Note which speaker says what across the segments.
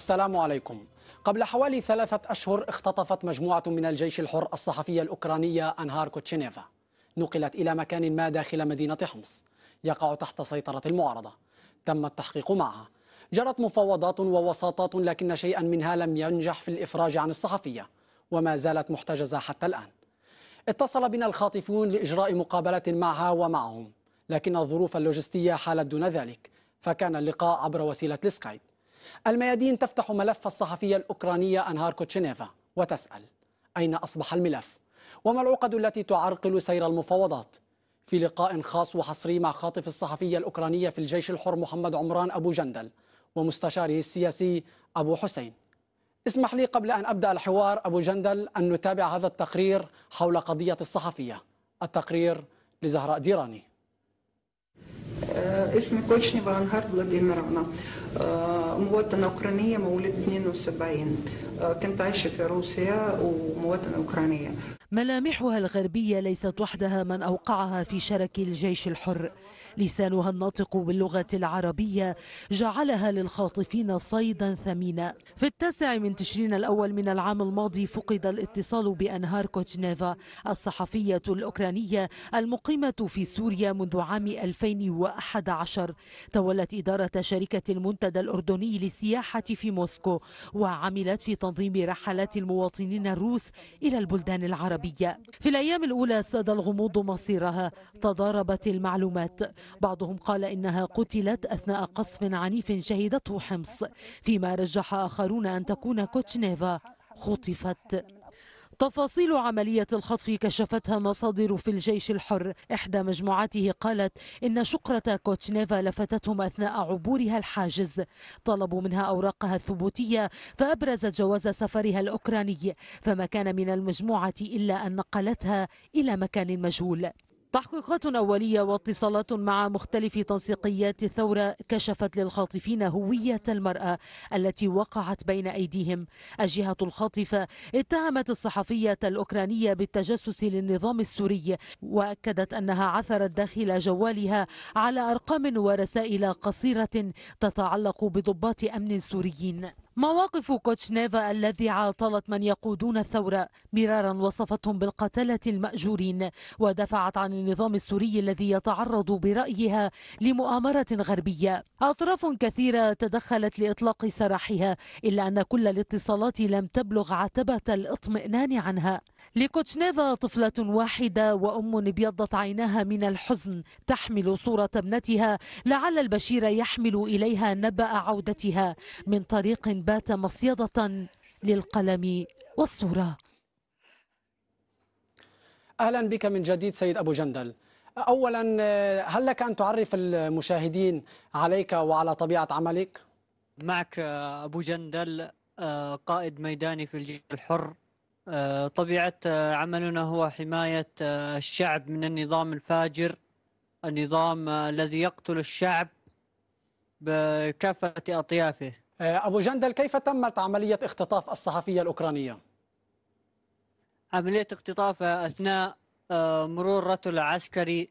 Speaker 1: السلام عليكم قبل حوالي ثلاثة أشهر اختطفت مجموعة من الجيش الحر الصحفية الأوكرانية أنهار كوتشينيفا نقلت إلى مكان ما داخل مدينة حمص يقع تحت سيطرة المعارضة تم التحقيق معها جرت مفاوضات ووساطات لكن شيئا منها لم ينجح في الإفراج عن الصحفية وما زالت محتجزة حتى الآن اتصل بنا الخاطفون لإجراء مقابلة معها ومعهم لكن الظروف اللوجستية حالت دون ذلك فكان اللقاء عبر وسيلة السكايب الميادين تفتح ملف الصحفية الأوكرانية أنهار كوتشينيفا وتسأل أين أصبح الملف؟ وما العقد التي تعرقل سير المفاوضات؟ في لقاء خاص وحصري مع خاطف الصحفية الأوكرانية في الجيش الحر محمد عمران أبو جندل ومستشاره السياسي أبو حسين اسمح لي قبل أن أبدأ الحوار أبو جندل أن نتابع هذا التقرير حول قضية الصحفية التقرير لزهراء ديراني
Speaker 2: اسمي كويشنيفا انهار فلاديميرانا مواطنة أوكرانية مولد 72 كنت عايشة في روسيا ومواطنة أوكرانية
Speaker 3: ملامحها الغربية ليست وحدها من أوقعها في شرك الجيش الحر لسانها الناطق باللغة العربية جعلها للخاطفين صيدا ثمينا في التاسع من تشرين الأول من العام الماضي فقد الاتصال بأنهار كوتشنيفا الصحفية الأوكرانية المقيمة في سوريا منذ عام 2011 تولت إدارة شركة المنتدى الأردني للسياحة في موسكو وعملت في تنظيم رحلات المواطنين الروس إلى البلدان العربية العربية في الأيام الأولى ساد الغموض مصيرها تضاربت المعلومات بعضهم قال إنها قتلت أثناء قصف عنيف شهدته حمص فيما رجح آخرون أن تكون كوتشنيفا خطفت تفاصيل عملية الخطف كشفتها مصادر في الجيش الحر إحدى مجموعاته قالت إن شقرة كوتشنيفا لفتتهم أثناء عبورها الحاجز طلبوا منها أوراقها الثبوتية فأبرزت جواز سفرها الأوكراني فما كان من المجموعة إلا أن نقلتها إلى مكان مجهول تحقيقات أولية واتصالات مع مختلف تنسيقيات الثورة كشفت للخاطفين هوية المرأة التي وقعت بين أيديهم الجهة الخاطفة اتهمت الصحفية الأوكرانية بالتجسس للنظام السوري وأكدت أنها عثرت داخل جوالها على أرقام ورسائل قصيرة تتعلق بضباط أمن سوريين مواقف كوتشنيفا الذي عاطلت من يقودون الثورة مرارا وصفتهم بالقتلة المأجورين ودفعت عن النظام السوري الذي يتعرض برأيها لمؤامرة غربية أطراف كثيرة تدخلت لإطلاق سراحها إلا أن كل الاتصالات لم تبلغ عتبة الاطمئنان عنها لكوتشنيفا طفلة واحدة وأم ابيضت عيناها من الحزن تحمل صورة ابنتها لعل البشير يحمل إليها نبأ عودتها من طريق بات مصيدة للقلم والصورة
Speaker 1: أهلا بك من جديد سيد أبو جندل أولا هل لك أن تعرف المشاهدين عليك وعلى طبيعة عملك؟
Speaker 4: معك أبو جندل آه، قائد ميداني في الجيش الحر آه، طبيعة آه، عملنا هو حماية الشعب من النظام الفاجر النظام الذي يقتل الشعب
Speaker 1: بكافة أطيافه آه، أبو جندل كيف تمت عملية اختطاف الصحفية الأوكرانية؟ عملية اختطافها أثناء
Speaker 4: آه، مرور رتل عسكري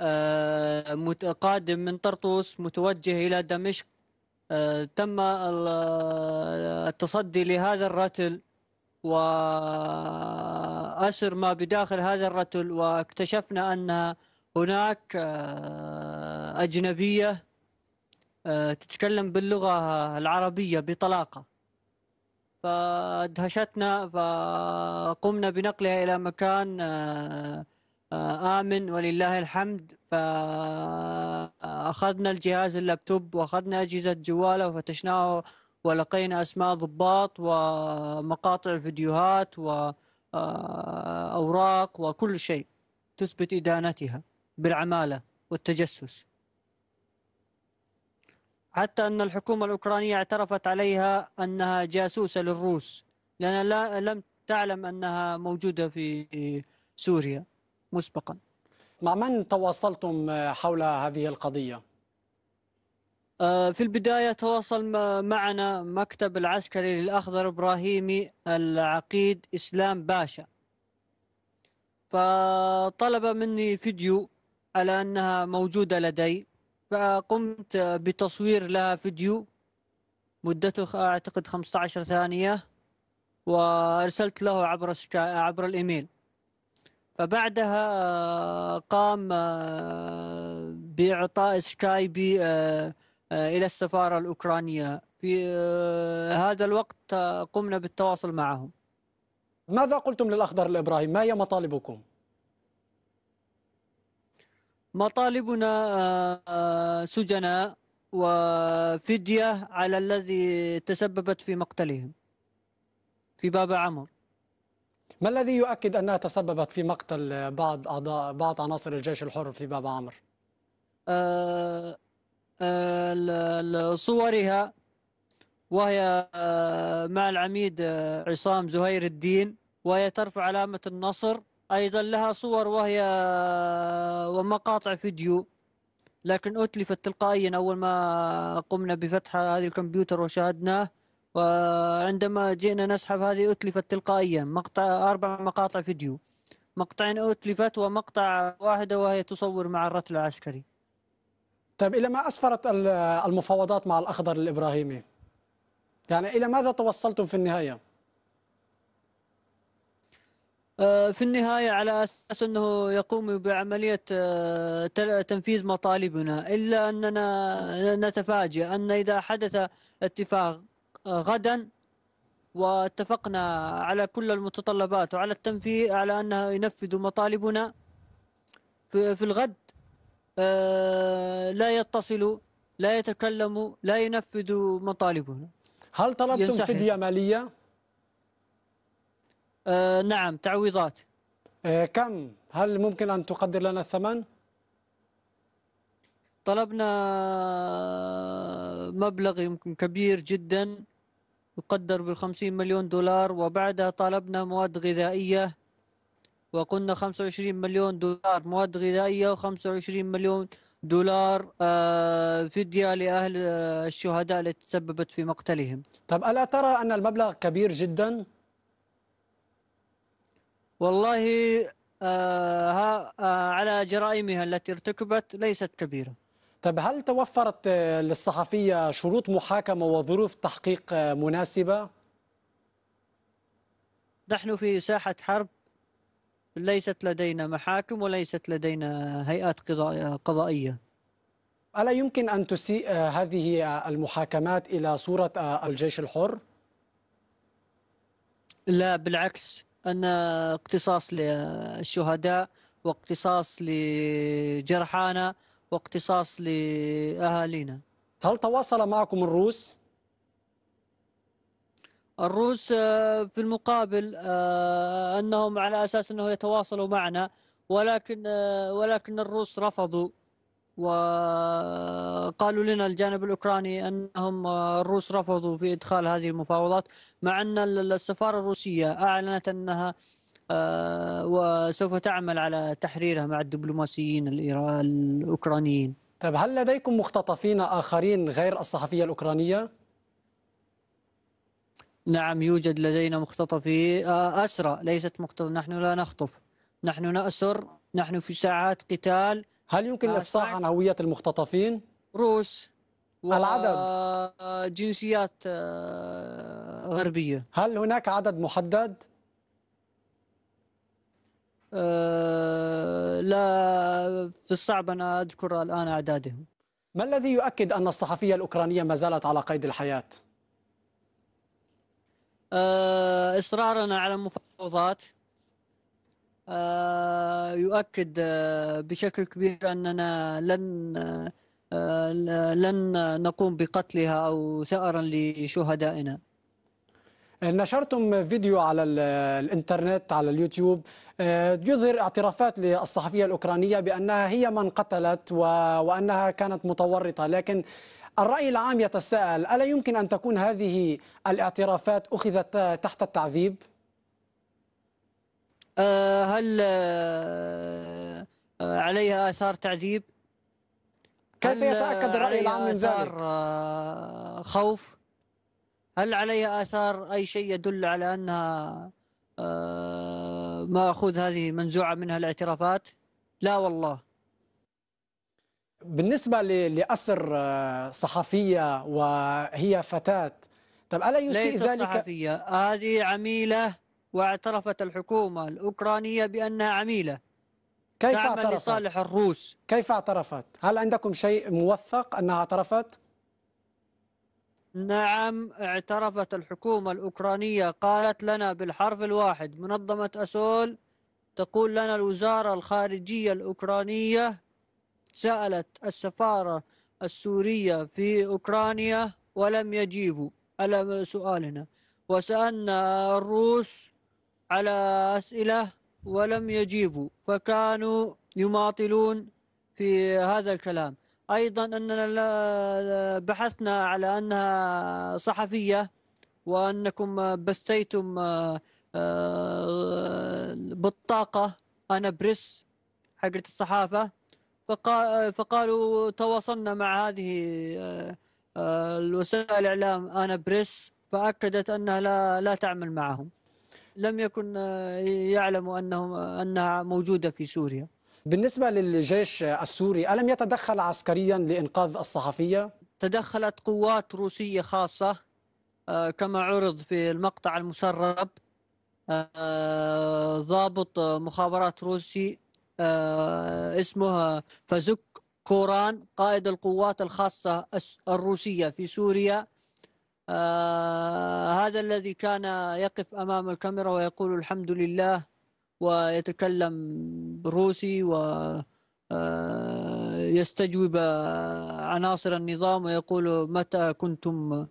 Speaker 4: آه، قادم من طرطوس متوجه إلى دمشق تم التصدي لهذا الرتل وأسر ما بداخل هذا الرتل واكتشفنا أن هناك أجنبية تتكلم باللغة العربية بطلاقة فادهشتنا فقمنا بنقلها إلى مكان آه، آمن ولله الحمد فأخذنا الجهاز اللابتوب وأخذنا أجهزة جواله وفتشناه ولقينا أسماء ضباط ومقاطع فيديوهات وأوراق آه، وكل شيء تثبت إدانتها بالعمالة والتجسس حتى أن الحكومة الأوكرانية اعترفت عليها أنها جاسوسة
Speaker 1: للروس لأن لا لم تعلم أنها موجودة في سوريا مسبقا مع من تواصلتم حول هذه القضية؟
Speaker 4: آه، في البداية تواصل معنا مكتب العسكري للأخضر إبراهيمي العقيد إسلام باشا فطلب مني فيديو على أنها موجودة لدي فقمت بتصوير لها فيديو مدته أعتقد 15 ثانية وأرسلت له عبر عبر الإيميل فبعدها آه، قام آه، بإعطاء سكايبي آه، إلى السفارة الأوكرانية في هذا الوقت قمنا بالتواصل معهم ماذا قلتم للأخضر الإبراهيم ما هي مطالبكم؟ مطالبنا آه، سجناء وفدية على الذي تسببت في مقتلهم
Speaker 1: في باب عمر ما الذي يؤكد أنها تسببت في مقتل بعض أعضاء بعض عناصر الجيش الحر في باب عمر آه، آه، صورها وهي مع
Speaker 4: العميد عصام زهير الدين وهي ترفع علامة النصر أيضا لها صور وهي ومقاطع فيديو لكن أتلفت تلقائيا أول ما قمنا بفتح هذه الكمبيوتر وشاهدناه وعندما جئنا نسحب هذه أتلفت تلقائيا مقطع أربع مقاطع فيديو مقطعين أتلفت
Speaker 1: ومقطع واحدة وهي تصور مع الرتل العسكري طيب إلى ما أسفرت المفاوضات مع الأخضر الإبراهيمي؟ يعني إلى ماذا توصلتم في النهاية؟ آه، في النهاية على أساس
Speaker 4: أنه يقوم بعملية آه، تنفيذ مطالبنا إلا أننا نتفاجئ أن إذا حدث اتفاق آه، غدا واتفقنا على كل المتطلبات وعلى التنفيذ على أنه ينفذ مطالبنا في الغد لا يتصل لا يتكلم لا ينفذ مطالبنا هل طلبتم فدية
Speaker 1: مالية؟ آه، نعم تعويضات آه، كم هل ممكن أن تقدر لنا الثمن؟ طلبنا
Speaker 4: مبلغ يمكن كبير جدا يقدر بالخمسين مليون دولار وبعدها طلبنا مواد غذائية وقلنا 25 مليون دولار مواد غذائية و25 مليون دولار آه، فدية لأهل الشهداء التي تسببت في مقتلهم طب ألا ترى أن المبلغ
Speaker 1: كبير جداً؟
Speaker 4: والله آه آه على جرائمها التي ارتكبت ليست كبيرة
Speaker 1: طب هل توفرت آه، للصحفية شروط محاكمة وظروف تحقيق آه، مناسبة؟ نحن في ساحة حرب ليست لدينا محاكم وليست لدينا هيئات قضائية ألا يمكن أن تسيء آه، هذه المحاكمات إلى صورة الجيش الحر؟
Speaker 4: لا بالعكس ان اقتصاص للشهداء واقتصاص لجرحانا واقتصاص لاهالينا هل تواصل معكم الروس الروس آه، في المقابل آه، انهم على اساس انه يتواصلوا معنا ولكن آه، ولكن الروس رفضوا وقالوا لنا الجانب الاوكراني انهم الروس رفضوا في ادخال هذه المفاوضات مع ان السفاره الروسيه اعلنت انها آه، وسوف تعمل
Speaker 1: على تحريرها مع الدبلوماسيين الاوكرانيين. طيب هل لديكم مختطفين اخرين غير الصحفيه الاوكرانيه؟ نعم
Speaker 4: يوجد لدينا مختطفي آه، اسرى ليست مختطف نحن لا نخطف نحن ناسر نحن في ساعات قتال هل يمكن الإفصاح عن هوية المختطفين؟ روس
Speaker 1: العدد جنسيات آه، غربية هل هناك عدد محدد؟
Speaker 4: آه،
Speaker 1: لا في الصعب أنا أذكر الآن أعدادهم ما الذي يؤكد أن الصحفية الأوكرانية ما زالت على قيد الحياة؟
Speaker 4: آه، إصرارنا على المفاوضات آه، يؤكد آه، بشكل كبير أننا لن آه،
Speaker 1: لن نقوم بقتلها أو ثأرا لشهدائنا نشرتم فيديو على الانترنت على اليوتيوب يظهر اعترافات للصحفية الأوكرانية بأنها هي من قتلت وأنها كانت متورطة لكن الرأي العام يتساءل ألا يمكن أن تكون هذه الاعترافات أخذت تحت التعذيب؟ آه، هل آه، آه،
Speaker 4: عليها اثار تعذيب؟
Speaker 1: كيف يتاكد الراي العام من
Speaker 4: ذلك؟ خوف؟ هل عليها اثار اي شيء يدل على انها ماخوذ اخذ هذه منزوعه منها
Speaker 1: الاعترافات؟ لا والله بالنسبة لأسر صحفية وهي فتاة طب ألا يسيء ليست ذلك صحفية
Speaker 4: هذه عميلة واعترفت الحكومة الأوكرانية بأنها عميلة
Speaker 1: كيف تعمل اعترفت؟ لصالح الروس كيف اعترفت؟ هل عندكم شيء موثق أنها اعترفت؟
Speaker 4: نعم اعترفت الحكومة الأوكرانية قالت لنا بالحرف الواحد منظمة أسول تقول لنا الوزارة الخارجية الأوكرانية سألت السفارة السورية في أوكرانيا ولم يجيبوا على سؤالنا وسألنا الروس على أسئلة ولم يجيبوا فكانوا يماطلون في هذا الكلام أيضا أننا بحثنا على أنها صحفية وأنكم بثيتم آه، آه، بالطاقة أنا بريس حقت الصحافة فقالوا تواصلنا مع هذه آه، الوسائل الإعلام أنا بريس فأكدت أنها لا
Speaker 1: تعمل معهم لم يكن آه، يعلم انه آه، أنها موجودة في سوريا بالنسبة للجيش السوري ألم يتدخل عسكريا لإنقاذ الصحفية؟
Speaker 4: تدخلت قوات روسية خاصة آه، كما عرض في المقطع المسرب ضابط مخابرات روسي اسمه فزك كوران قائد القوات الخاصة الروسية في سوريا آه هذا الذي كان يقف امام الكاميرا ويقول الحمد لله ويتكلم بالروسي و آه، يستجوب عناصر النظام ويقول متى كنتم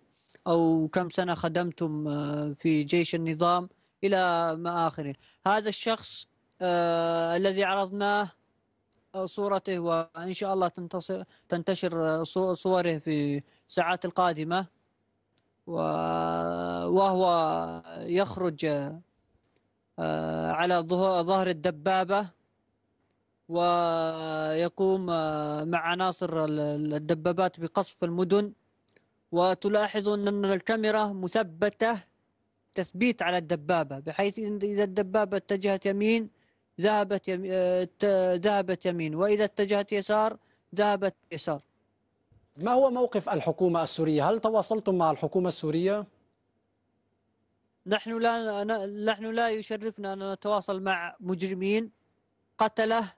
Speaker 4: او كم سنه خدمتم آه، في جيش النظام الى ما اخره هذا الشخص آه الذي عرضناه صورته وان شاء الله تنتصر تنتشر صوره في الساعات القادمه وهو يخرج آه، على ظهر الدبابة ويقوم آه، مع عناصر الدبابات بقصف المدن وتلاحظ أن الكاميرا مثبتة تثبيت على الدبابة بحيث إذا الدبابة اتجهت يمين ذهبت يمين, آه،
Speaker 1: ذهبت يمين وإذا اتجهت يسار ذهبت يسار ما هو موقف الحكومة السورية؟ هل تواصلتم مع الحكومة السورية؟
Speaker 4: نحن لا نحن لا يشرفنا أن نتواصل مع مجرمين قتله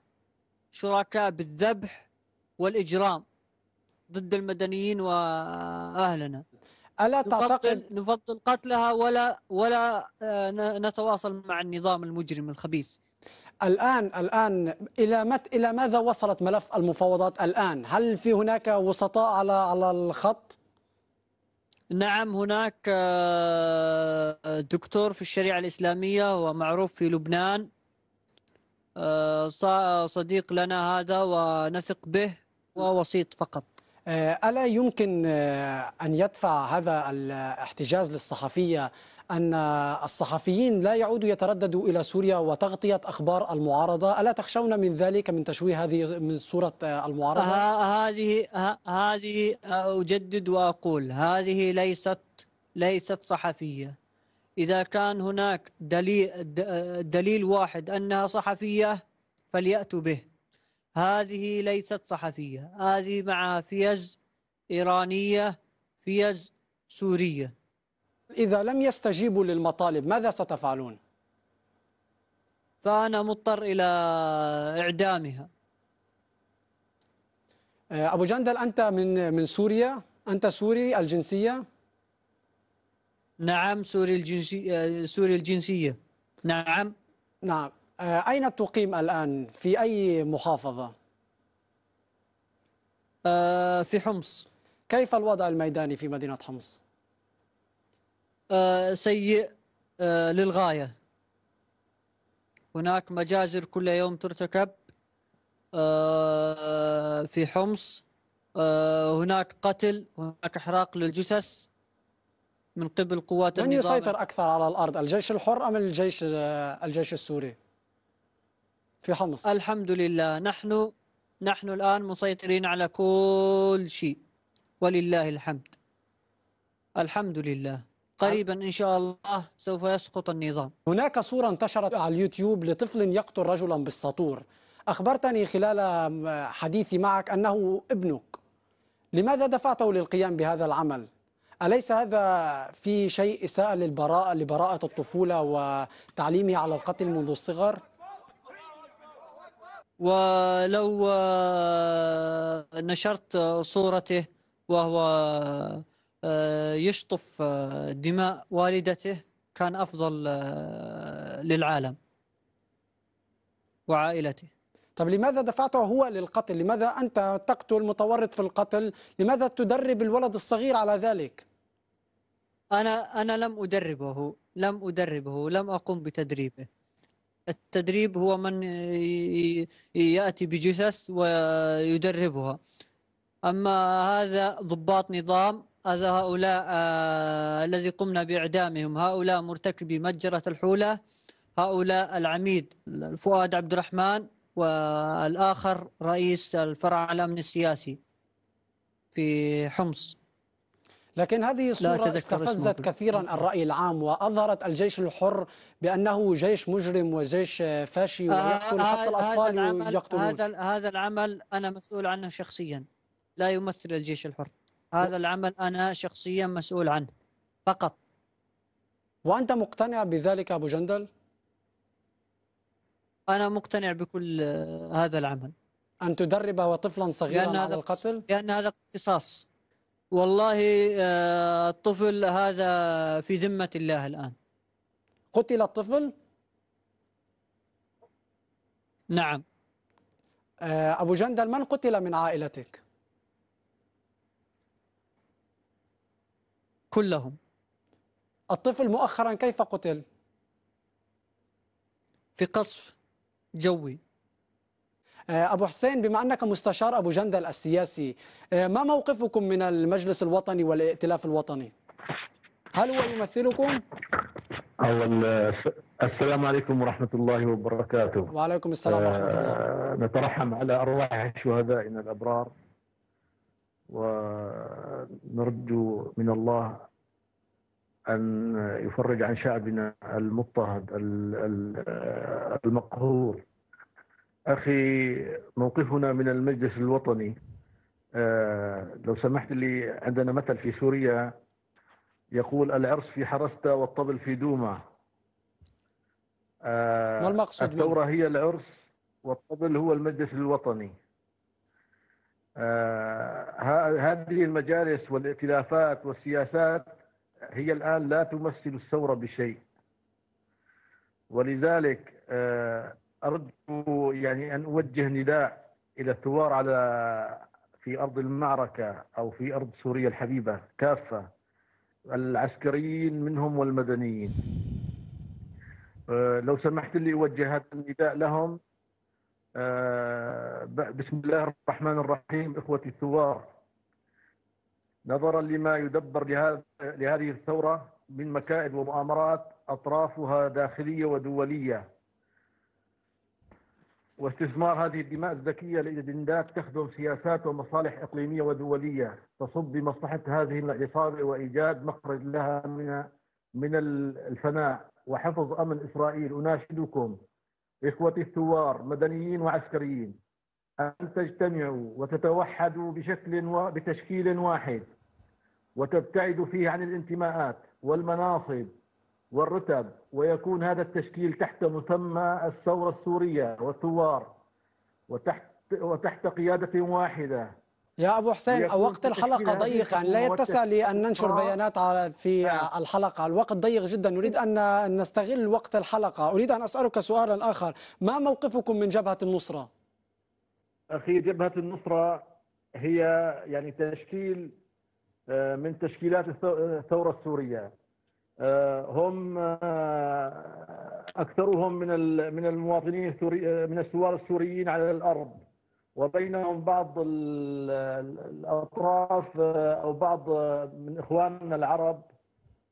Speaker 4: شركاء بالذبح والإجرام ضد المدنيين وأهلنا ألا تعتقد نفضل قتلها ولا ولا آه، نتواصل مع النظام المجرم الخبيث
Speaker 1: الآن الآن إلى مت إلى ماذا وصلت ملف المفاوضات الآن؟ هل في هناك وسطاء على على الخط؟
Speaker 4: نعم هناك آه، دكتور في الشريعة الإسلامية هو معروف في لبنان آه، صديق
Speaker 1: لنا هذا ونثق به ووسيط فقط آه، ألا يمكن أن يدفع هذا الاحتجاز للصحفية أن الصحفيين لا يعودوا يترددوا إلى سوريا وتغطية أخبار المعارضة ألا تخشون من ذلك من تشويه هذه من صورة المعارضة
Speaker 4: هذه هذه أجدد وأقول هذه ليست ليست صحفية إذا كان هناك دليل دليل واحد أنها صحفية فليأتوا به هذه ليست صحفية هذه معها فيز
Speaker 1: إيرانية فيز سورية إذا لم يستجيبوا للمطالب ماذا ستفعلون؟ فأنا مضطر إلى إعدامها آه، أبو جندل أنت من من سوريا أنت سوري الجنسية؟ نعم سوري الجنسية آه، سوري الجنسية نعم نعم آه، أين تقيم الآن؟ في أي محافظة؟ في حمص كيف الوضع الميداني في مدينة حمص؟ آه، سيء
Speaker 4: آه، للغاية هناك مجازر كل يوم ترتكب آه، في حمص هناك قتل هناك
Speaker 1: احراق للجثث من قبل قوات
Speaker 4: النظام من يسيطر اكثر
Speaker 1: على الارض الجيش الحر ام الجيش الجيش السوري في حمص الحمد
Speaker 4: لله نحن نحن الان مسيطرين على كل شيء
Speaker 1: ولله الحمد الحمد لله
Speaker 4: قريبا ان شاء الله سوف يسقط النظام
Speaker 1: هناك صوره انتشرت على اليوتيوب لطفل يقتل رجلا بالساطور اخبرتني خلال حديثي معك انه ابنك لماذا دفعته للقيام بهذا العمل أليس هذا في شيء إساءة للبراءة لبراءة الطفولة وتعليمه على القتل منذ الصغر؟
Speaker 4: ولو نشرت صورته وهو آه، يشطف آه، دماء والدته
Speaker 1: كان افضل آه، للعالم وعائلته طب لماذا دفعته هو للقتل لماذا انت تقتل متورط في القتل لماذا تدرب الولد الصغير على ذلك انا انا لم ادربه
Speaker 4: لم ادربه لم اقوم بتدريبه التدريب هو من ياتي بجثث ويدربها اما هذا ضباط نظام هذا هؤلاء آه الذي قمنا بإعدامهم هؤلاء مرتكبي متجرة الحولة هؤلاء العميد فؤاد عبد الرحمن والآخر رئيس الفرع الأمن السياسي في
Speaker 1: حمص لكن هذه الصورة استفزت كثيرا الرأي العام وأظهرت الجيش الحر بأنه جيش مجرم وجيش فاشي آه، ويقتل حتى الأطفال هذا
Speaker 4: هذا العمل أنا مسؤول عنه شخصيا لا يمثل الجيش الحر هذا العمل أنا شخصيا مسؤول عنه فقط وأنت
Speaker 1: مقتنع بذلك أبو جندل؟ أنا مقتنع بكل آه، هذا العمل أن تدرب طفلا صغيرا لأن هذا على القتل؟
Speaker 4: لأن هذا اقتصاص والله آه، الطفل هذا في ذمة الله الآن
Speaker 1: قتل الطفل؟ نعم آه، أبو جندل من قتل من عائلتك؟ كلهم الطفل مؤخرا كيف قتل في قصف جوي آه، أبو حسين بما أنك مستشار أبو جندل السياسي آه، ما موقفكم من المجلس الوطني والائتلاف الوطني هل هو يمثلكم؟
Speaker 5: أول السلام عليكم ورحمة الله وبركاته وعليكم السلام ورحمة الله آه، نترحم على أرواح شهدائنا الأبرار ونرجو من الله أن يفرج عن شعبنا المضطهد المقهور أخي موقفنا من المجلس الوطني آه، لو سمحت لي عندنا مثل في سوريا يقول العرس في حرستا والطبل في دوما آه، ما المقصود الثورة هي العرس والطبل هو المجلس الوطني آه، هذه المجالس والائتلافات والسياسات هي الآن لا تمثل الثورة بشيء ولذلك آه، أرجو يعني أن أوجه نداء إلى الثوار على في أرض المعركة أو في أرض سوريا الحبيبة كافة العسكريين منهم والمدنيين آه، لو سمحت لي أوجه هذا النداء لهم آه، بسم الله الرحمن الرحيم إخوتي الثوار نظرا لما يدبر لهذه الثورة من مكائد ومؤامرات أطرافها داخلية ودولية واستثمار هذه الدماء الذكية لإدندات تخدم سياسات ومصالح إقليمية ودولية تصب بمصلحة هذه العصابة وإيجاد مخرج لها من من الفناء وحفظ أمن إسرائيل أناشدكم إخوتي الثوار مدنيين وعسكريين أن تجتمعوا وتتوحدوا بشكل و... بتشكيل واحد وتبتعدوا فيه عن الانتماءات والمناصب والرتب ويكون هذا التشكيل تحت مسمى الثورة السورية والثوار وتحت وتحت قيادة واحدة
Speaker 1: يا أبو حسين وقت الحلقة ضيق يعني لا يتسع لي أن ننشر آه. بيانات على في نعم. الحلقة الوقت ضيق جدا نريد أن نستغل وقت الحلقة أريد أن أسألك سؤالا آخر ما موقفكم من جبهة النصرة؟
Speaker 5: أخي جبهة النصرة هي يعني تشكيل آه، من تشكيلات الثورة السورية هم أكثرهم من من المواطنين السوري من الثوار السوريين على الأرض وبينهم بعض الأطراف آه، أو بعض آه، من إخواننا العرب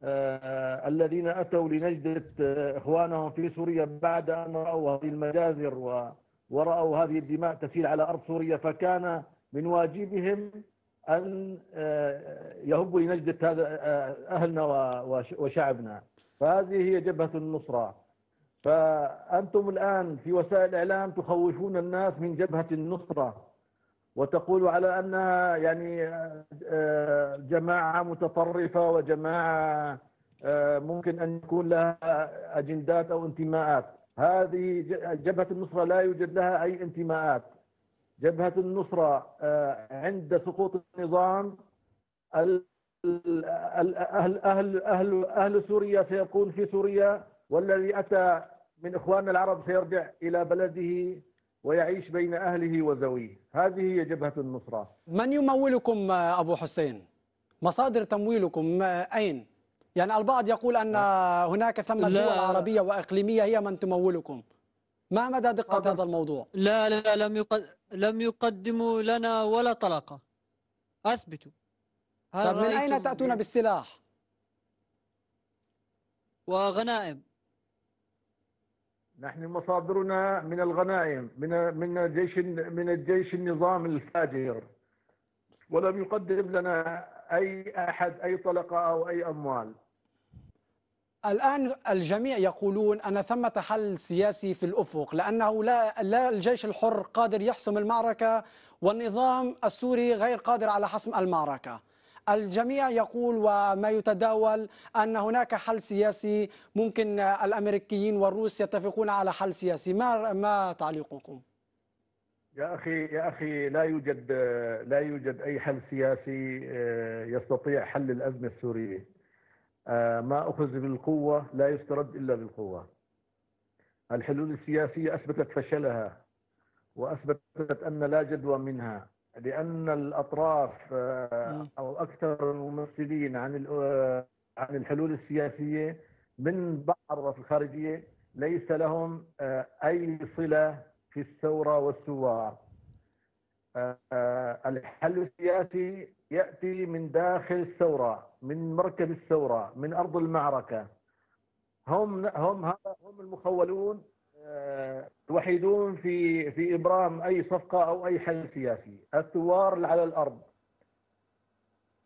Speaker 5: آه، الذين أتوا لنجدة إخوانهم في سوريا بعد أن رأوا هذه المجازر ورأوا هذه الدماء تسيل على أرض سوريا فكان من واجبهم أن يهبوا لنجدة هذا أهلنا وشعبنا فهذه هي جبهة النصرة فأنتم الآن في وسائل الإعلام تخوفون الناس من جبهة النصرة وتقول على أنها يعني آه، جماعة متطرفة وجماعة آه، ممكن أن يكون لها أجندات أو انتماءات هذه جبهة النصرة لا يوجد لها أي انتماءات جبهة النصرة آه، عند سقوط النظام أهل, أهل, أهل, أهل سوريا سيكون في سوريا والذي أتى من إخواننا العرب سيرجع إلى بلده ويعيش
Speaker 1: بين أهله وزويه هذه هي جبهة النصرة من يمولكم أبو حسين؟ مصادر تمويلكم أين؟ يعني البعض يقول أن هناك ثمة دول عربية وإقليمية هي من تمولكم ما مدى دقة هذا الموضوع؟
Speaker 4: لا لا لم لم يقدموا لنا ولا طلقة أثبتوا
Speaker 1: طب من أين تأتون بالسلاح؟
Speaker 5: وغنائم نحن مصادرنا من الغنائم من من جيش من الجيش النظام الفاجر ولم يقدم لنا اي احد اي طلقه او اي اموال
Speaker 1: الآن الجميع يقولون أن ثمة حل سياسي في الأفق لأنه لا, لا الجيش الحر قادر يحسم المعركة والنظام السوري غير قادر على حسم المعركة الجميع يقول وما يتداول أن هناك حل سياسي ممكن الأمريكيين والروس يتفقون على حل سياسي ما, ما تعليقكم؟
Speaker 5: يا اخي يا اخي لا يوجد لا يوجد اي حل سياسي آه، يستطيع حل الازمه السوريه. آه، ما اخذ بالقوه لا يسترد الا بالقوه. الحلول السياسيه اثبتت فشلها واثبتت ان لا جدوى منها لان الاطراف آه، او اكثر الممثلين عن آه، عن الحلول السياسيه من بعض الخارجيه ليس لهم آه، اي صله في الثوره والثوار. الحل السياسي ياتي من داخل الثوره، من مركز الثوره، من ارض المعركه. هم هم هم المخولون توحدون آه، في في ابرام اي صفقه او اي حل سياسي، الثوار على الارض.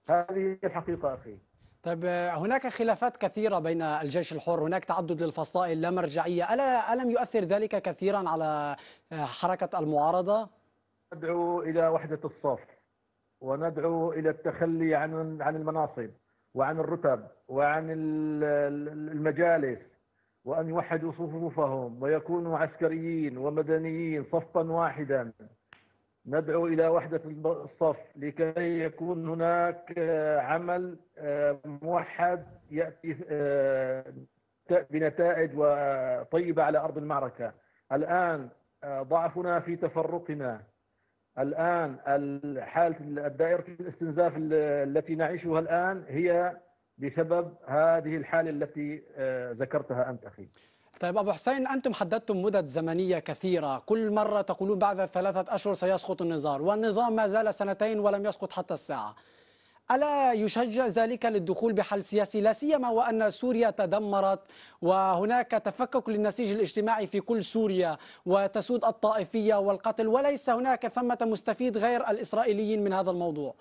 Speaker 5: هذه الحقيقه اخي.
Speaker 1: طيب آه، هناك خلافات كثيره بين الجيش الحر، هناك تعدد للفصائل لا مرجعيه، الا الم يؤثر ذلك كثيرا على آه، حركه المعارضه؟
Speaker 5: ندعو الى وحده الصف وندعو الى التخلي عن عن المناصب وعن الرتب وعن المجالس وأن يوحدوا صفوفهم ويكونوا عسكريين ومدنيين صفا واحدا ندعو إلى وحدة الصف لكي يكون هناك آه، عمل آه، موحد يأتي آه، بنتائج طيبة على أرض المعركة الآن ضعفنا في تفرقنا الآن حالة الدائرة الاستنزاف التي نعيشها الآن هي بسبب هذه الحالة التي آه، ذكرتها
Speaker 1: أنت أخي طيب أبو حسين أنتم حددتم مدد زمنية كثيرة كل مرة تقولون بعد ثلاثة أشهر سيسقط النظام والنظام ما زال سنتين ولم يسقط حتى الساعة ألا يشجع ذلك للدخول بحل سياسي لا سيما وأن سوريا تدمرت وهناك تفكك للنسيج الاجتماعي في كل سوريا وتسود الطائفية والقتل وليس هناك ثمة مستفيد غير الإسرائيليين من هذا الموضوع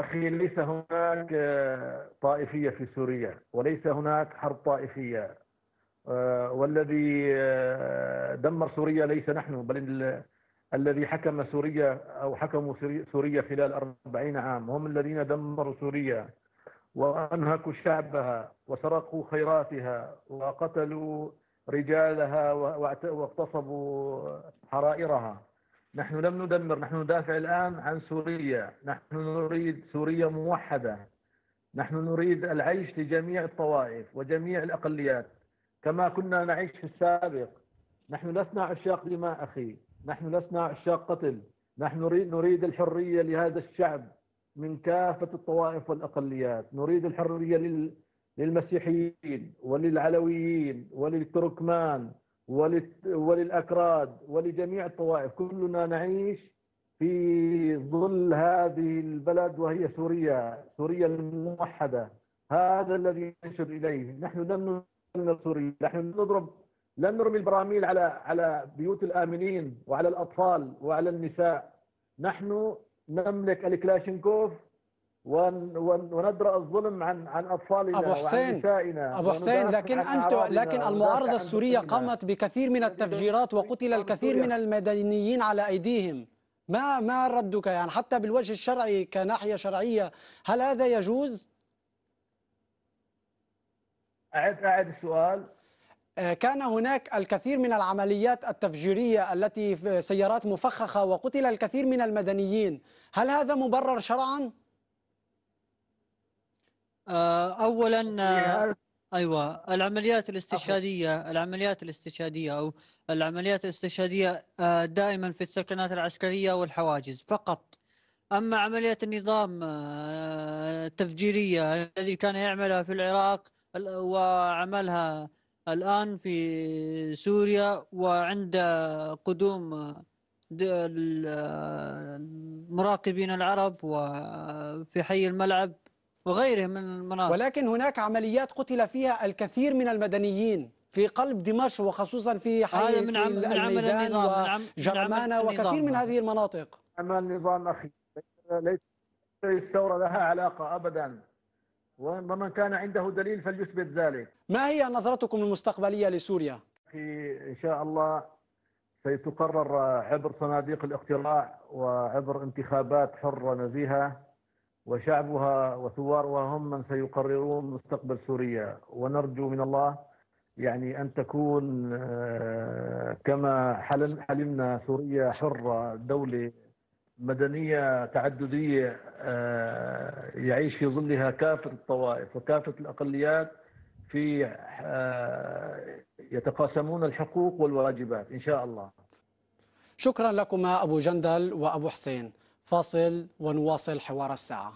Speaker 5: أخي ليس هناك آه، طائفية في سوريا وليس هناك حرب طائفية آه، والذي آه، دمر سوريا ليس نحن بل الذي حكم سوريا أو حكموا سوريا خلال أربعين عام هم الذين دمروا سوريا وأنهكوا شعبها وسرقوا خيراتها وقتلوا رجالها واغتصبوا حرائرها نحن لم ندمر نحن ندافع الآن عن سوريا نحن نريد سوريا موحدة نحن نريد العيش لجميع الطوائف وجميع الأقليات كما كنا نعيش في السابق نحن لسنا عشاق دماء أخي نحن لسنا عشاق قتل نحن نريد, نريد الحرية لهذا الشعب من كافة الطوائف والأقليات نريد الحرية لل... للمسيحيين وللعلويين وللتركمان وللأكراد ولجميع الطوائف كلنا نعيش في ظل هذه البلد وهي سوريا سوريا الموحدة هذا الذي ننشر إليه نحن لم ننشر سوريا نحن نضرب لن نرمي البراميل على على بيوت الآمنين وعلى الأطفال وعلى النساء نحن نملك الكلاشينكوف وندرأ الظلم عن عن أطفالنا أبو حسين نسائنا أبو حسين لكن أنتم لكن المعارضة السورية قامت
Speaker 1: بكثير من التفجيرات وقتل الكثير من المدنيين على أيديهم ما ما ردك يعني حتى بالوجه الشرعي كناحية شرعية هل هذا يجوز؟ أعد أعد السؤال آه، كان هناك الكثير من العمليات التفجيرية التي سيارات مفخخة وقتل الكثير من المدنيين هل هذا مبرر شرعاً؟
Speaker 4: آه، اولا آه، ايوه العمليات الاستشهاديه العمليات الاستشهاديه او العمليات الاستشهاديه آه، دائما في السكنات العسكريه والحواجز فقط اما عمليات النظام التفجيريه الذي كان يعملها في العراق وعملها الان في سوريا وعند قدوم المراقبين العرب وفي
Speaker 1: حي الملعب وغيره من المناطق ولكن هناك عمليات قتل فيها الكثير من المدنيين في قلب دمشق وخصوصا في حي هذا من عمل من عمل النظام جرمانة وكثير من هذه المناطق
Speaker 5: عمل النظام أخي ليس الثورة لها علاقة أبدا
Speaker 1: ومن كان عنده دليل فليثبت ذلك ما هي نظرتكم المستقبلية لسوريا؟
Speaker 5: في إن شاء الله سيتقرر عبر صناديق الاقتراع وعبر انتخابات حرة نزيهة وشعبها وثوارها هم من سيقررون مستقبل سوريا ونرجو من الله يعني أن تكون آه، كما حلمنا سوريا حرة دولة مدنية تعددية آه، يعيش في ظلها كافة الطوائف وكافة الأقليات في آه، يتقاسمون
Speaker 1: الحقوق والواجبات إن شاء الله شكرا لكما أبو جندل وأبو حسين فاصل ونواصل حوار الساعه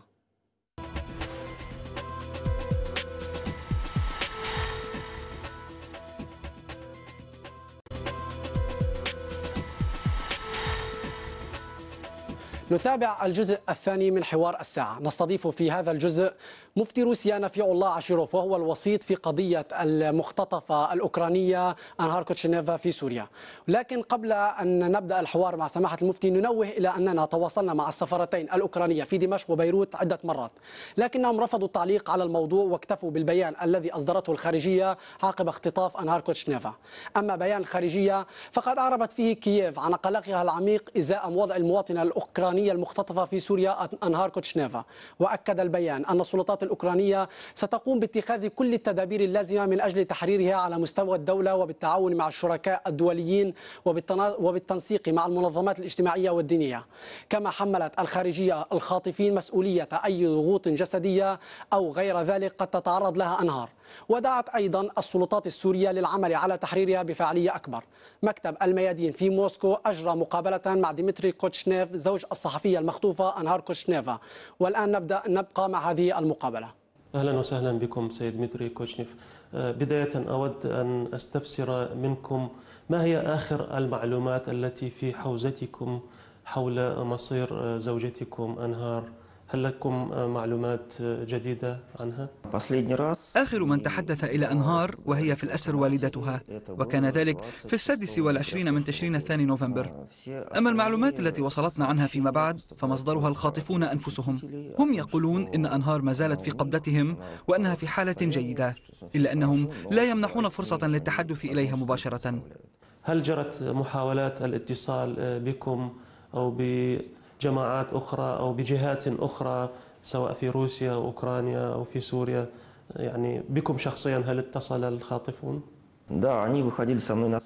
Speaker 1: نتابع الجزء الثاني من حوار الساعة نستضيف في هذا الجزء مفتي روسيا نفيع الله عشيروف وهو الوسيط في قضية المختطفة الأوكرانية أنهار كوتشنيفا في سوريا لكن قبل أن نبدأ الحوار مع سماحة المفتي ننوه إلى أننا تواصلنا مع السفارتين الأوكرانية في دمشق وبيروت عدة مرات لكنهم رفضوا التعليق على الموضوع واكتفوا بالبيان الذي أصدرته الخارجية عقب اختطاف أنهار كوتشنيفا أما بيان الخارجية فقد أعربت فيه كييف عن قلقها العميق إزاء وضع المواطنة الأوكرانية الأوكرانية المختطفة في سوريا أنهار كوتشنيفا وأكد البيان أن السلطات الأوكرانية ستقوم باتخاذ كل التدابير اللازمة من أجل تحريرها على مستوى الدولة وبالتعاون مع الشركاء الدوليين وبالتنسيق مع المنظمات الاجتماعية والدينية كما حملت الخارجية الخاطفين مسؤولية أي ضغوط جسدية أو غير ذلك قد تتعرض لها أنهار ودعت أيضا السلطات السورية للعمل على تحريرها بفعالية أكبر مكتب الميادين في موسكو أجرى مقابلة مع ديمتري كوتشنيف زوج الصحفية المخطوفة أنهار كوتشنيفا والآن نبدأ نبقى مع هذه المقابلة
Speaker 6: أهلا وسهلا بكم سيد ديمتري كوتشنيف آه، بداية أود أن أستفسر منكم ما هي آخر المعلومات التي في حوزتكم حول مصير آه، زوجتكم أنهار هل لكم آه، معلومات آه، جديدة عنها؟ آخر من
Speaker 2: تحدث إلى أنهار وهي في الأسر والدتها وكان ذلك في السادس والعشرين من تشرين الثاني نوفمبر أما المعلومات التي وصلتنا عنها فيما بعد فمصدرها الخاطفون أنفسهم هم يقولون إن أنهار ما زالت في قبضتهم وأنها في حالة جيدة إلا أنهم لا يمنحون فرصة للتحدث إليها مباشرة
Speaker 6: هل جرت محاولات الاتصال آه، بكم أو ب جماعات أخرى أو بجهات أخرى سواء في روسيا أو أوكرانيا أو في سوريا يعني بكم شخصيا هل اتصل الخاطفون؟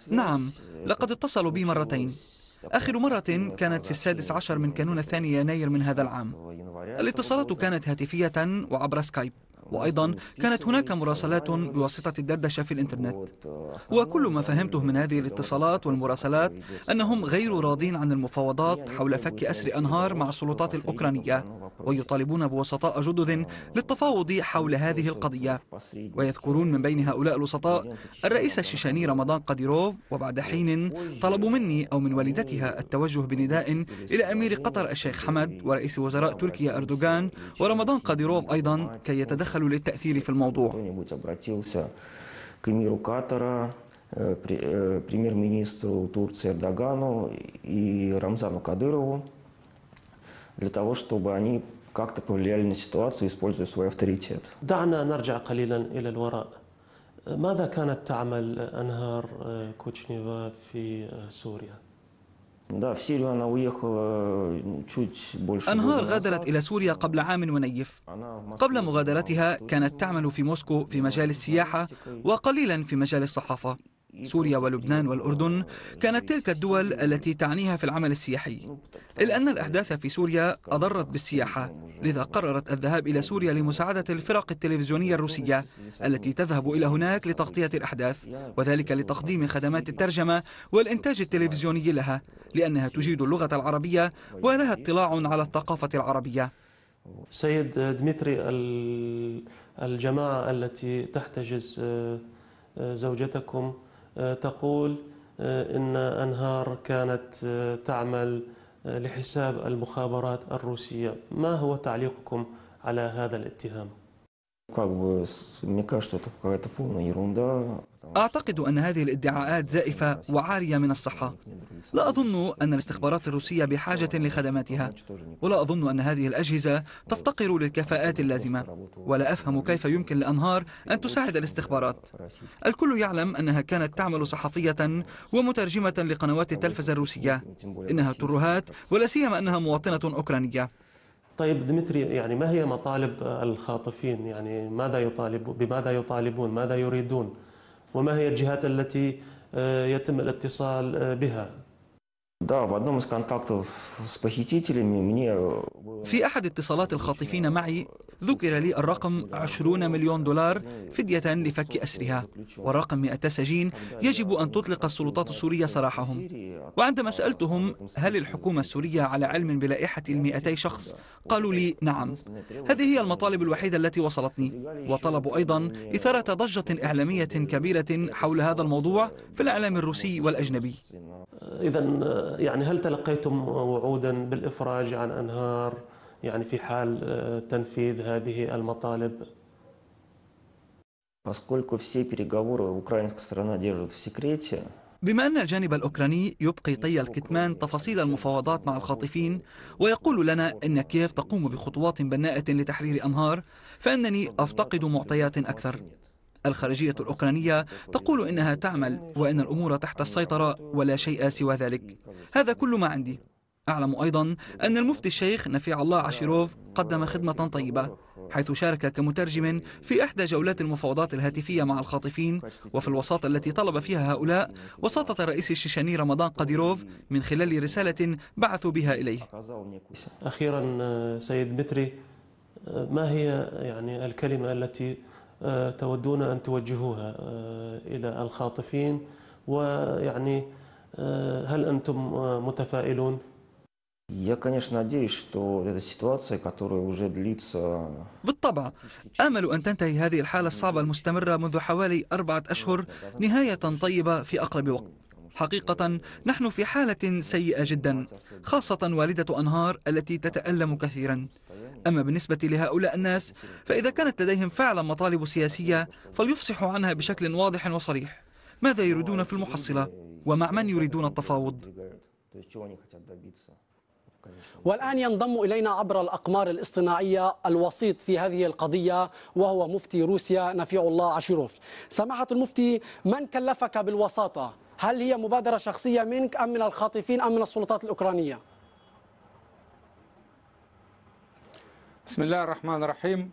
Speaker 6: نعم لقد
Speaker 2: اتصلوا بي مرتين
Speaker 6: آخر مرة كانت في السادس عشر من
Speaker 2: كانون الثاني يناير من هذا العام الاتصالات كانت هاتفية وعبر سكايب وأيضا كانت هناك مراسلات بواسطة الدردشة في الإنترنت وكل ما فهمته من هذه الاتصالات والمراسلات أنهم غير راضين عن المفاوضات حول فك أسر أنهار مع السلطات الأوكرانية ويطالبون بوسطاء جدد للتفاوض حول هذه القضية ويذكرون من بين هؤلاء الوسطاء الرئيس الشيشاني رمضان قديروف وبعد حين طلبوا مني أو من والدتها التوجه بنداء إلى أمير قطر الشيخ حمد ورئيس وزراء تركيا أردوغان ورمضان قديروف أيضا كي يتدخل تدخلوا
Speaker 7: للتأثير في الموضوع э, э,
Speaker 6: دعنا نرجع قليلا إلى الوراء أه، ماذا كانت تعمل أنهار أه، كوتشنيفا في أه، سوريا؟
Speaker 7: أنهار э,
Speaker 2: غادرت إلى سوريا قبل عام ونيف قبل مغادرتها كانت تعمل في موسكو في مجال السياحة وقليلا في مجال الصحافة سوريا ولبنان والأردن كانت تلك الدول التي تعنيها في العمل السياحي إلا أن الأحداث في سوريا أضرت بالسياحة لذا قررت الذهاب إلى سوريا لمساعدة الفرق التلفزيونية الروسية التي تذهب إلى هناك لتغطية الأحداث وذلك لتقديم خدمات الترجمة والإنتاج التلفزيوني لها لأنها تجيد اللغة العربية ولها
Speaker 6: اطلاع على الثقافة العربية سيد ديمتري الجماعة التي تحتجز آه، زوجتكم تقول آه، إن أنهار كانت آه، تعمل آه، لحساب المخابرات الروسية ما هو تعليقكم على هذا الاتهام؟ أعتقد أن هذه الادعاءات
Speaker 2: زائفة وعارية من الصحة لا أظن أن الاستخبارات الروسية بحاجة لخدماتها ولا أظن أن هذه الأجهزة تفتقر للكفاءات اللازمة ولا أفهم كيف يمكن لأنهار أن تساعد الاستخبارات الكل يعلم أنها كانت تعمل صحفية ومترجمة لقنوات التلفزة الروسية إنها ترهات ولا سيما أنها مواطنة
Speaker 6: أوكرانية طيب دمتري يعني ما هي مطالب الخاطفين يعني ماذا يطالب بماذا يطالبون ماذا يريدون وما هي الجهات التي آه، يتم الاتصال آه، بها
Speaker 7: э,
Speaker 2: في أحد اتصالات الخاطفين معي ذكر لي الرقم 20 مليون دولار فدية لفك أسرها ورقم 100 سجين يجب أن تطلق السلطات السورية سراحهم وعندما سألتهم هل الحكومة السورية على علم بلائحة المئتي شخص قالوا لي نعم هذه هي المطالب الوحيدة التي وصلتني وطلبوا أيضا إثارة ضجة إعلامية كبيرة حول هذا الموضوع في الإعلام
Speaker 6: الروسي والأجنبي إذا يعني هل تلقيتم وعودا بالإفراج عن أنهار يعني في حال آه، تنفيذ هذه المطالب
Speaker 2: بما أن الجانب الأوكراني يبقي طي الكتمان تفاصيل المفاوضات مع الخاطفين ويقول لنا أن كييف تقوم بخطوات بناءة لتحرير أنهار فإنني أفتقد معطيات أكثر الخارجية الأوكرانية تقول إنها تعمل وإن الأمور تحت السيطرة ولا شيء سوى ذلك هذا كل ما عندي أعلم أيضا أن المفتي الشيخ نفيع الله عشيروف قدم خدمة طيبة حيث شارك كمترجم في إحدى جولات المفاوضات الهاتفية مع الخاطفين وفي الوساطة التي طلب فيها هؤلاء وساطة الرئيس الشيشاني رمضان قديروف من خلال رسالة بعثوا بها إليه
Speaker 6: أخيرا سيد متري ما هي يعني الكلمة التي آه، تودون أن توجهوها آه، إلى الخاطفين ويعني آه، هل أنتم متفائلون؟
Speaker 7: Я, конечно, надеюсь, что эта ситуация, которая уже длится...
Speaker 6: بالطبع آمل أن تنتهي
Speaker 2: هذه الحالة الصعبة المستمرة منذ حوالي أربعة أشهر نهاية طيبة في أقرب وقت حقيقة نحن في حالة سيئة جدا خاصة والدة أنهار التي تتألم كثيرا أما بالنسبة لهؤلاء الناس فإذا كانت لديهم فعلا مطالب سياسية فليفصحوا عنها بشكل واضح وصريح ماذا يريدون في المحصلة ومع من يريدون التفاوض
Speaker 1: والآن ينضم إلينا عبر الأقمار الاصطناعية الوسيط في هذه القضية وهو مفتي روسيا نفيع الله عشيروف سماحة المفتي من كلفك بالوساطة؟ هل هي مبادرة شخصية منك أم من الخاطفين أم من السلطات الأوكرانية؟
Speaker 8: بسم الله الرحمن الرحيم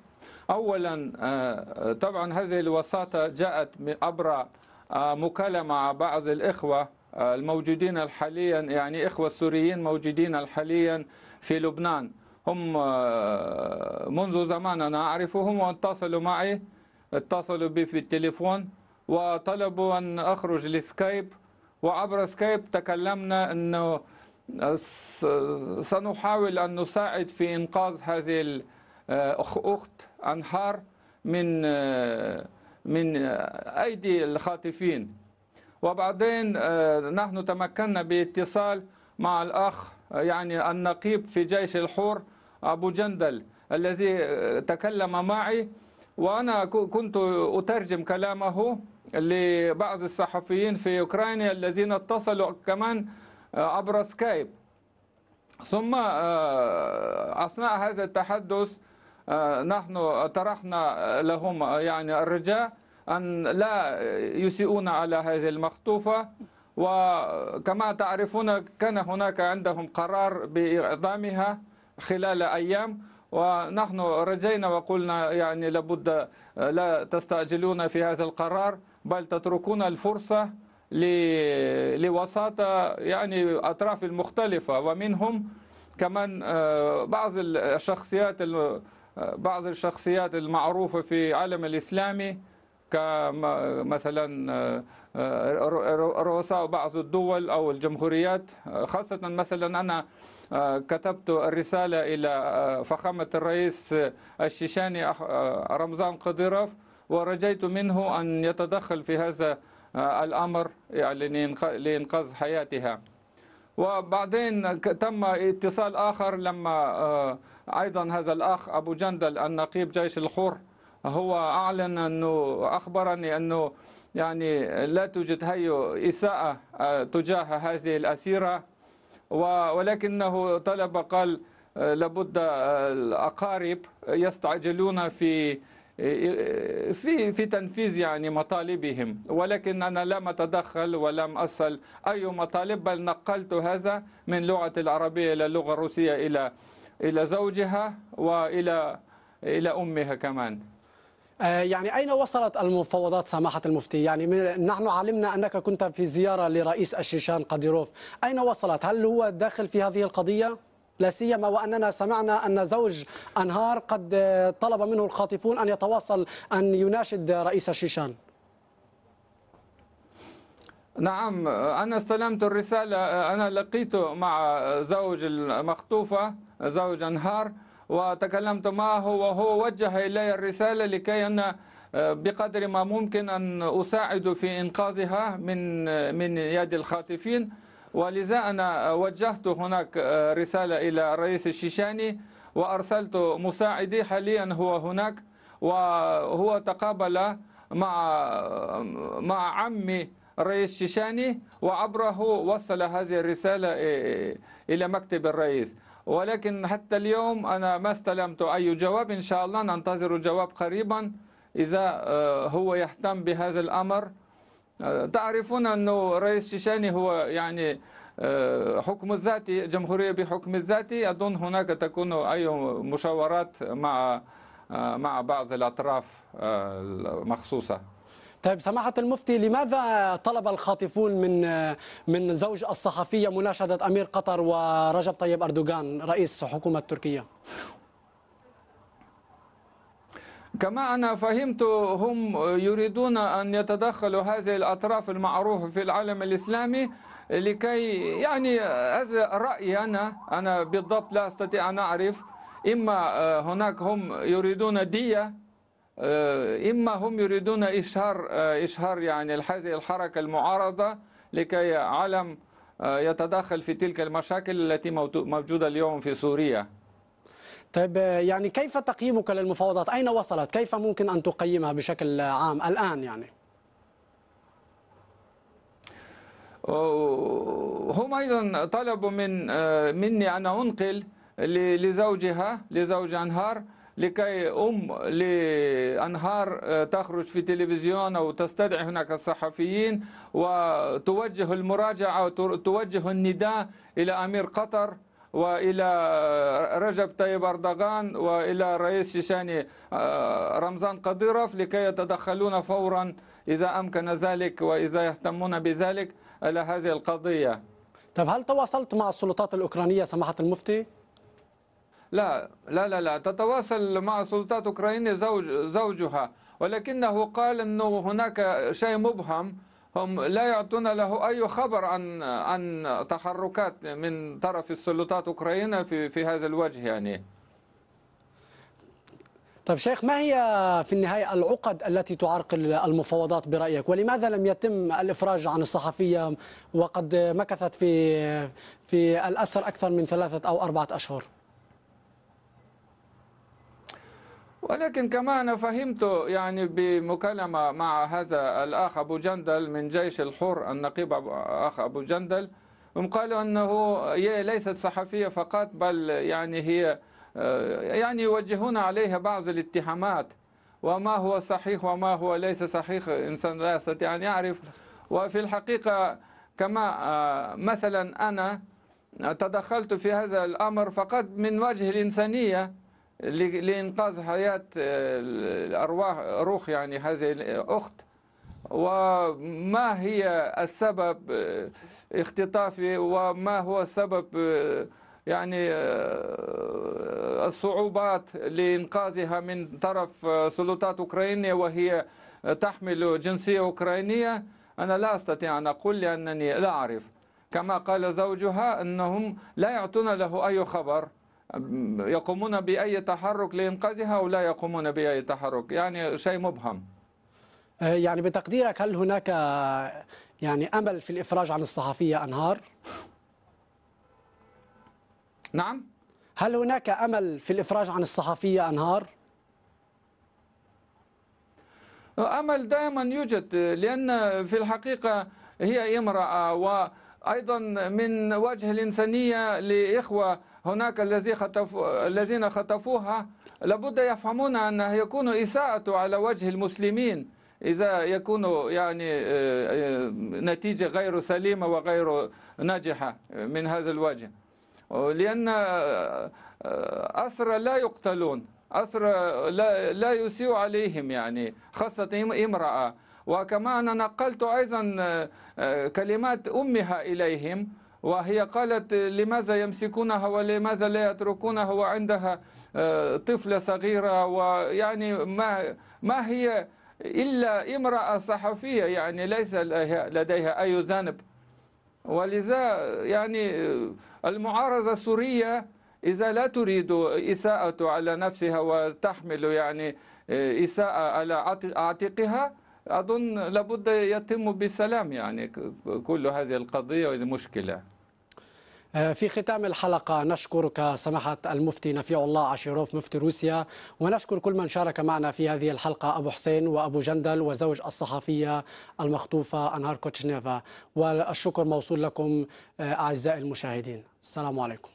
Speaker 8: أولا آه، طبعا هذه الوساطة جاءت عبر آه، مكالمة مع بعض الإخوة الموجودين حاليا يعني إخوة السوريين موجودين حاليا في لبنان هم منذ زمان أنا أعرفهم واتصلوا معي اتصلوا بي في التليفون وطلبوا أن أخرج لسكايب وعبر سكايب تكلمنا أنه سنحاول أن نساعد في إنقاذ هذه الأخت أنهار من من أيدي الخاطفين وبعدين آه، نحن تمكنا باتصال مع الأخ آه، يعني النقيب في جيش الحور أبو جندل الذي آه، تكلم معي وأنا كنت أترجم كلامه لبعض الصحفيين في أوكرانيا الذين اتصلوا كمان عبر سكايب ثم أثناء هذا التحدث نحن طرحنا لهم يعني الرجاء أن لا يسيئون على هذه المخطوفة وكما تعرفون كان هناك عندهم قرار بإعدامها خلال أيام ونحن رجينا وقلنا يعني لابد لا تستعجلون في هذا القرار بل تتركون الفرصة لوساطة يعني أطراف المختلفة ومنهم كمان آه، بعض الشخصيات آه، بعض الشخصيات المعروفة في العالم الإسلامي كمثلا رؤساء بعض الدول أو الجمهوريات خاصة مثلا أنا كتبت الرسالة إلى فخامة الرئيس الشيشاني رمضان قديرف ورجيت منه أن يتدخل في هذا الأمر يعني لإنقاذ حياتها وبعدين تم اتصال آخر لما أيضا هذا الأخ أبو جندل النقيب جيش الخور هو أعلن أنه أخبرني أنه يعني لا توجد هي إساءة آه، تجاه هذه الأسيرة ولكنه طلب قال آه، لابد آه، الأقارب يستعجلون في في في تنفيذ يعني مطالبهم ولكن انا لم اتدخل ولم اصل اي مطالب بل نقلت هذا من لغه العربيه الى اللغه الروسيه الى الى زوجها والى الى امها كمان آه،
Speaker 1: يعني أين وصلت المفاوضات سماحة المفتي؟ يعني نحن علمنا أنك كنت في زيارة لرئيس الشيشان قديروف أين وصلت؟ هل هو داخل في هذه القضية؟ لا سيما واننا سمعنا ان زوج انهار قد آه، طلب منه الخاطفون ان يتواصل ان يناشد رئيس الشيشان.
Speaker 8: نعم انا استلمت الرساله انا لقيت مع زوج المخطوفه زوج انهار وتكلمت معه وهو وجه إلي الرسالة لكي أن آه، بقدر ما ممكن أن أساعد في إنقاذها من آه، من يد الخاطفين ولذا أنا وجهت هناك آه، رسالة إلى الرئيس الشيشاني وأرسلت مساعدي حاليا هو هناك وهو تقابل مع مع عمي الرئيس الشيشاني وعبره وصل هذه الرسالة إلى مكتب الرئيس ولكن حتى اليوم أنا ما استلمت أي جواب إن شاء الله ننتظر جواب قريبا إذا آه، هو يهتم بهذا الأمر آه، تعرفون أنه رئيس شيشاني هو يعني آه، حكم الذاتي جمهورية بحكم الذاتي أظن هناك تكون أي مشاورات مع مع بعض الأطراف المخصوصة
Speaker 1: طيب سماحة المفتي لماذا طلب الخاطفون من من زوج الصحفية مناشدة أمير قطر ورجب طيب أردوغان رئيس
Speaker 8: حكومة تركيا؟ كما أنا فهمت هم يريدون أن يتدخلوا هذه الأطراف المعروفة في العالم الإسلامي لكي يعني هذا رأيي أنا أنا بالضبط لا أستطيع أن أعرف إما آه، هناك هم يريدون دية آه، إما هم يريدون إشهار آه، إشهار يعني هذه الحركة المعارضة لكي علم آه، يتدخل في تلك المشاكل التي موجودة اليوم في سوريا
Speaker 1: طيب يعني كيف تقييمك للمفاوضات أين وصلت كيف ممكن أن تقيمها بشكل عام الآن يعني
Speaker 8: هم أيضا طلبوا من مني أن أنقل لزوجها لزوج أنهار لكي أم لأنهار آه، تخرج في تلفزيون أو تستدعي هناك الصحفيين وتوجه المراجعة وتوجه النداء إلى أمير قطر والى آه، رجب طيب اردوغان والى رئيس شيشاني آه، رمضان قديروف لكي يتدخلون فورا اذا امكن ذلك واذا يهتمون بذلك على هذه القضيه.
Speaker 1: طيب هل تواصلت مع السلطات الاوكرانيه سماحه المفتي؟
Speaker 8: لا لا لا لا تتواصل مع سلطات أوكرانية زوج زوجها ولكنه قال أنه هناك شيء مبهم هم لا يعطون له أي خبر عن عن تحركات من طرف السلطات أوكرانية في في هذا الوجه يعني
Speaker 1: طيب شيخ ما هي في النهاية العقد التي تعرقل المفاوضات برأيك ولماذا لم يتم الإفراج عن الصحفية وقد مكثت في في الأسر أكثر من ثلاثة أو أربعة أشهر؟
Speaker 8: ولكن كما أنا فهمت يعني بمكالمة مع هذا الأخ أبو جندل من جيش الحر النقيب أخ أبو جندل هم قالوا أنه هي ليست صحفية فقط بل يعني هي آه، يعني يوجهون عليها بعض الاتهامات وما هو صحيح وما هو ليس صحيح إنسان لا يستطيع أن يعرف وفي الحقيقة كما آه، مثلا أنا تدخلت في هذا الأمر فقط من وجه الإنسانية لإنقاذ حياة الأرواح روح يعني هذه الأخت وما هي السبب اختطافي وما هو سبب يعني الصعوبات لإنقاذها من طرف سلطات أوكرانية وهي تحمل جنسية أوكرانية أنا لا أستطيع أن أقول لأنني لا أعرف كما قال زوجها أنهم لا يعطون له أي خبر يقومون بأي تحرك لإنقاذها أو لا يقومون بأي تحرك يعني شيء مبهم
Speaker 1: آه، يعني بتقديرك هل هناك يعني أمل في الإفراج عن الصحفية أنهار؟ نعم هل هناك أمل في الإفراج عن الصحفية أنهار؟
Speaker 8: أمل دائما يوجد لأن في الحقيقة هي امرأة وأيضا من وجه الإنسانية لإخوة هناك الذي خطفوا الذين خطفوها لابد يفهمون أن يكون إساءة على وجه المسلمين إذا يكون يعني آه، آه، نتيجة غير سليمة وغير ناجحة من هذا الوجه لأن آه، أسرى لا يقتلون أسرى لا, لا يسيء عليهم يعني خاصة امرأة وكما أنا نقلت أيضا كلمات أمها إليهم وهي قالت لماذا يمسكونها ولماذا لا يتركونها وعندها آه، طفلة صغيرة ويعني ما, ما هي إلا امرأة صحفية يعني ليس لديها أي ذنب ولذا يعني آه، المعارضة السورية إذا لا تريد إساءة على نفسها وتحمل يعني آه، إساءة على عاتقها أظن لابد يتم بسلام يعني كل هذه القضية والمشكلة
Speaker 1: آه، في ختام الحلقة نشكرك سماحة المفتي نفيع الله عشيروف مفتي روسيا ونشكر كل من شارك معنا في هذه الحلقة أبو حسين وأبو جندل وزوج الصحفية المخطوفة أنهار كوتشنيفا والشكر موصول لكم آه، أعزائي المشاهدين السلام عليكم